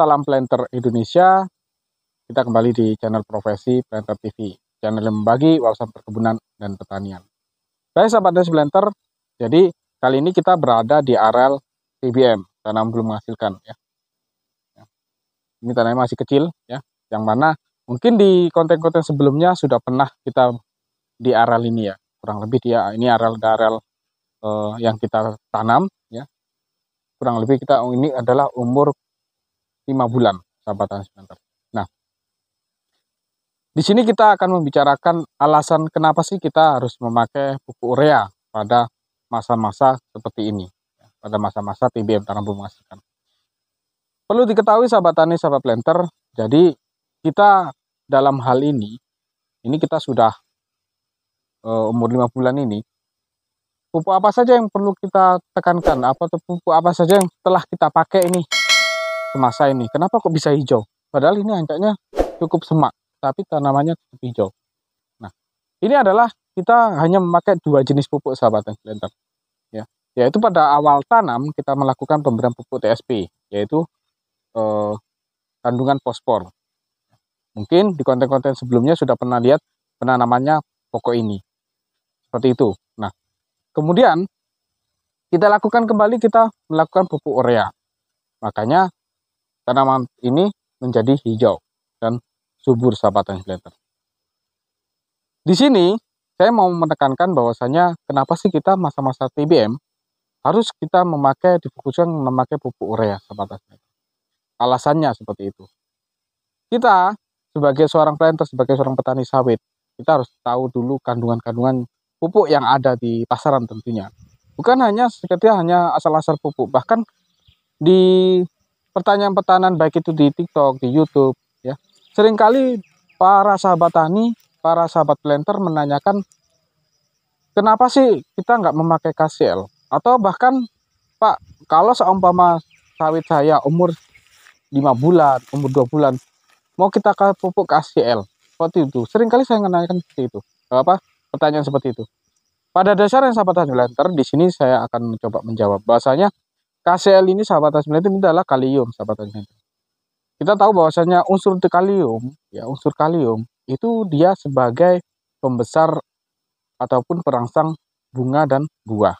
Salam Planter Indonesia. Kita kembali di channel Profesi Planter TV, channel yang membagi wawasan perkebunan dan pertanian. Saya sahabat Desi Planter. Jadi kali ini kita berada di areal TBM, tanam belum menghasilkan ya. ya. Ini tanahnya masih kecil ya, yang mana mungkin di konten-konten sebelumnya sudah pernah kita di areal ini ya. Kurang lebih dia ya, ini areal-areal eh, yang kita tanam ya. Kurang lebih kita ini adalah umur 5 bulan sahabat transmitter. Nah, di sini kita akan membicarakan alasan kenapa sih kita harus memakai pupuk urea pada masa-masa seperti ini, ya, pada masa-masa TBM tanam pemasukan. Perlu diketahui sahabat tani, sahabat planter, jadi kita dalam hal ini, ini kita sudah uh, umur 5 bulan ini, pupuk apa saja yang perlu kita tekankan, apa pupuk apa saja yang telah kita pakai ini semasa ini. Kenapa kok bisa hijau? Padahal ini ancaknya cukup semak, tapi tanamannya cukup hijau. Nah, ini adalah kita hanya memakai dua jenis pupuk sahabat dan Ya, yaitu pada awal tanam kita melakukan pemberian pupuk TSP, yaitu eh, kandungan fosfor. Mungkin di konten-konten sebelumnya sudah pernah lihat penanamannya pokok ini. Seperti itu. Nah, kemudian kita lakukan kembali kita melakukan pupuk urea. Makanya tanaman ini menjadi hijau dan subur sahabat translator. Di sini saya mau menekankan bahwasanya kenapa sih kita masa-masa TBM harus kita memakai difokuskan memakai pupuk urea sahabat translator. Alasannya seperti itu. Kita sebagai seorang planter, sebagai seorang petani sawit, kita harus tahu dulu kandungan-kandungan pupuk yang ada di pasaran tentunya. Bukan hanya sekedar hanya asal-asal pupuk, bahkan di pertanyaan pertanyaan baik itu di TikTok, di YouTube ya. Seringkali para sahabat tani, para sahabat planter menanyakan kenapa sih kita nggak memakai KCL atau bahkan Pak, kalau seumpama sawit saya umur 5 bulan, umur 2 bulan, mau kita ke pupuk KCL seperti itu. Seringkali saya menanyakan seperti itu. Apa? Pertanyaan seperti itu. Pada dasarnya sahabat tani planter, di sini saya akan mencoba menjawab. Bahasanya KCl ini sahabat tasmin itu adalah kalium sahabat tasmin. Kita tahu bahwasanya unsur kalium, ya unsur kalium itu dia sebagai pembesar ataupun perangsang bunga dan buah.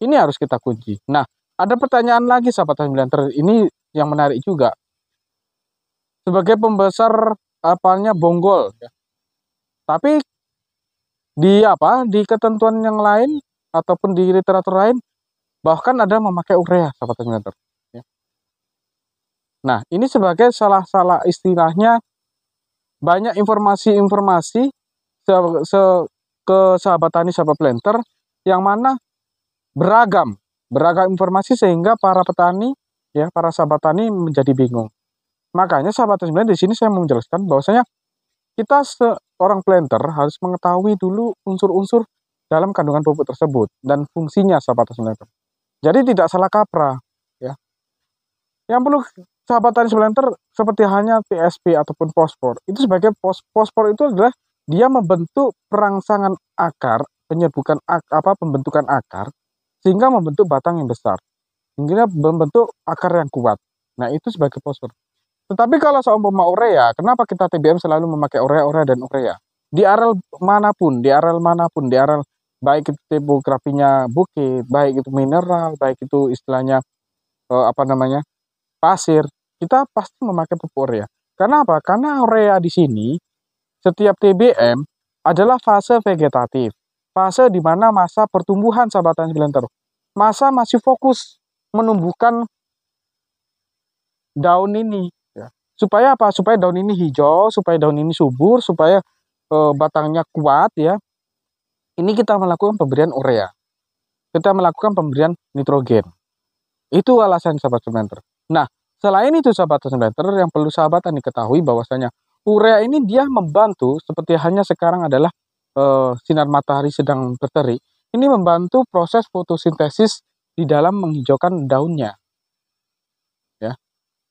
Ini harus kita kunci. Nah, ada pertanyaan lagi sahabat tasmin ini yang menarik juga. Sebagai pembesar apalnya bonggol ya. Tapi di apa di ketentuan yang lain ataupun di literatur lain bahkan ada memakai urea sahabat terminator ya. nah ini sebagai salah-salah istilahnya banyak informasi-informasi se, se ke sahabat tani sahabat planter yang mana beragam beragam informasi sehingga para petani ya para sahabat tani menjadi bingung makanya sahabat tani di sini saya menjelaskan bahwasanya kita seorang planter harus mengetahui dulu unsur-unsur dalam kandungan pupuk tersebut dan fungsinya sahabat tani jadi tidak salah kaprah ya. Yang perlu sahabat tani sebentar seperti hanya PSP ataupun fosfor Itu sebagai pos pospor itu adalah dia membentuk perangsangan akar, penyerbukan ak, apa pembentukan akar sehingga membentuk batang yang besar. Sehingga membentuk akar yang kuat. Nah, itu sebagai fosfor. Tetapi kalau seumpama urea, kenapa kita TBM selalu memakai urea, urea dan urea? Di areal manapun, di areal manapun, di areal baik itu tipografinya bukit, baik itu mineral, baik itu istilahnya eh, apa namanya pasir, kita pasti memakai pupuk urea. Ya. Karena apa? Karena urea di sini setiap TBM adalah fase vegetatif, fase di mana masa pertumbuhan sahabatan terus. Masa masih fokus menumbuhkan daun ini, ya. supaya apa? Supaya daun ini hijau, supaya daun ini subur, supaya e, batangnya kuat ya, ini kita melakukan pemberian urea. Kita melakukan pemberian nitrogen. Itu alasan sahabat sementer. Nah, selain itu sahabat sementer yang perlu sahabat sahabatan ketahui bahwasanya urea ini dia membantu seperti hanya sekarang adalah e, sinar matahari sedang berterik. Ini membantu proses fotosintesis di dalam menghijaukan daunnya. Ya.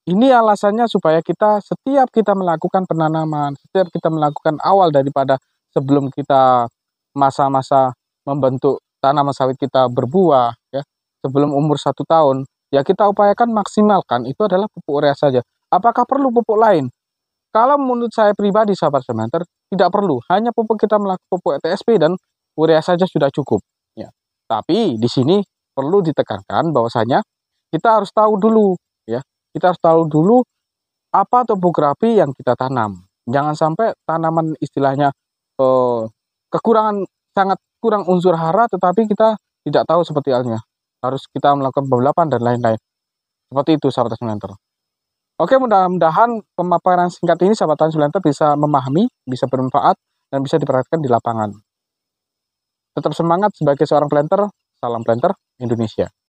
Ini alasannya supaya kita setiap kita melakukan penanaman, setiap kita melakukan awal daripada sebelum kita masa-masa membentuk tanaman sawit kita berbuah ya sebelum umur satu tahun ya kita upayakan maksimalkan itu adalah pupuk urea saja apakah perlu pupuk lain kalau menurut saya pribadi sahabat sementer tidak perlu hanya pupuk kita melakukan pupuk e TSP dan urea saja sudah cukup ya tapi di sini perlu ditekankan bahwasanya kita harus tahu dulu ya kita harus tahu dulu apa topografi yang kita tanam jangan sampai tanaman istilahnya eh, kekurangan sangat kurang unsur hara tetapi kita tidak tahu seperti halnya harus kita melakukan pembelapan dan lain-lain seperti itu sahabat transmitter oke mudah-mudahan pemaparan singkat ini sahabat transmitter bisa memahami bisa bermanfaat dan bisa diperhatikan di lapangan tetap semangat sebagai seorang planter salam planter Indonesia